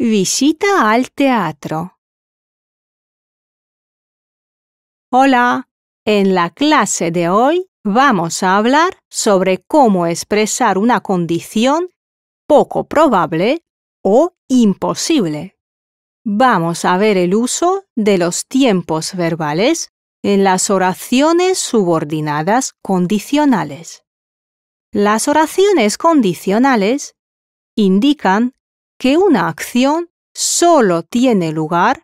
Visita al teatro. Hola, en la clase de hoy vamos a hablar sobre cómo expresar una condición poco probable o imposible. Vamos a ver el uso de los tiempos verbales en las oraciones subordinadas condicionales. Las oraciones condicionales indican que una acción solo tiene lugar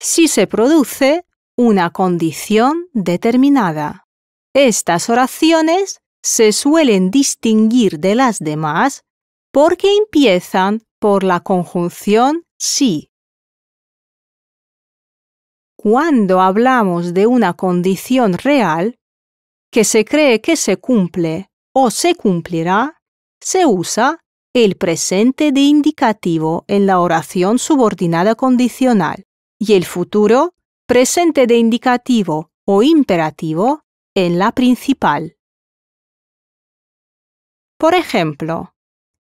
si se produce una condición determinada. Estas oraciones se suelen distinguir de las demás porque empiezan por la conjunción sí. Cuando hablamos de una condición real, que se cree que se cumple o se cumplirá, se usa el presente de indicativo en la oración subordinada condicional y el futuro presente de indicativo o imperativo en la principal. Por ejemplo,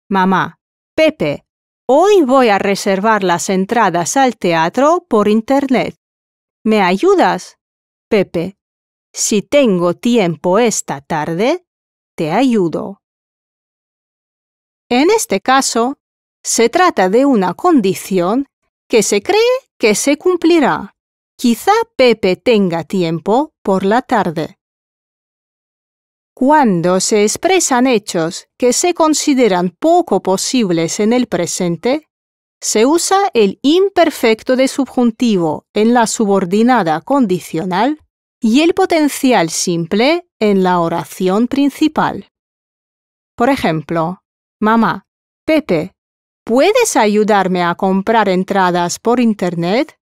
mamá, Pepe, hoy voy a reservar las entradas al teatro por internet. ¿Me ayudas? Pepe, si tengo tiempo esta tarde, te ayudo. En este caso, se trata de una condición que se cree que se cumplirá. Quizá Pepe tenga tiempo por la tarde. Cuando se expresan hechos que se consideran poco posibles en el presente, se usa el imperfecto de subjuntivo en la subordinada condicional y el potencial simple en la oración principal. Por ejemplo, Mamá, Pepe, ¿puedes ayudarme a comprar entradas por Internet?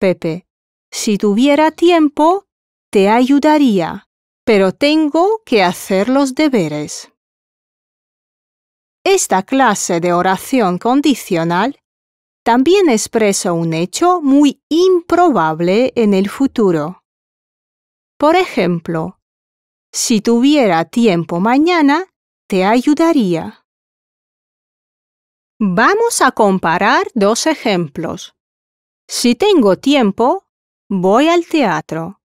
Pepe, si tuviera tiempo, te ayudaría, pero tengo que hacer los deberes. Esta clase de oración condicional también expresa un hecho muy improbable en el futuro. Por ejemplo, si tuviera tiempo mañana, te ayudaría. Vamos a comparar dos ejemplos. Si tengo tiempo, voy al teatro.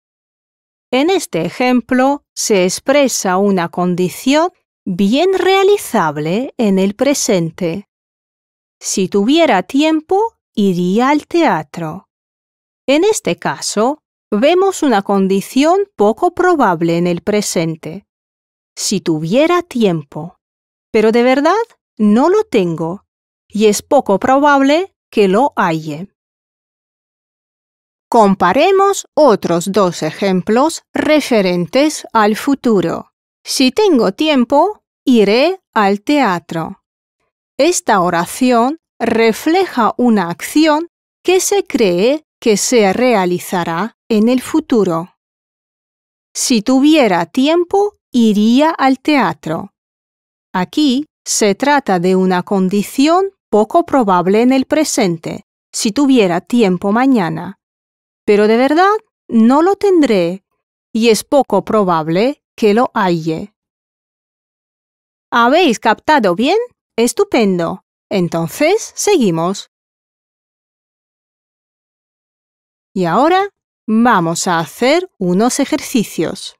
En este ejemplo se expresa una condición bien realizable en el presente. Si tuviera tiempo, iría al teatro. En este caso, vemos una condición poco probable en el presente si tuviera tiempo. Pero de verdad no lo tengo y es poco probable que lo halle. Comparemos otros dos ejemplos referentes al futuro. Si tengo tiempo, iré al teatro. Esta oración refleja una acción que se cree que se realizará en el futuro. Si tuviera tiempo, iría al teatro. Aquí se trata de una condición poco probable en el presente, si tuviera tiempo mañana. Pero de verdad no lo tendré y es poco probable que lo halle. ¿Habéis captado bien? Estupendo. Entonces, seguimos. Y ahora vamos a hacer unos ejercicios.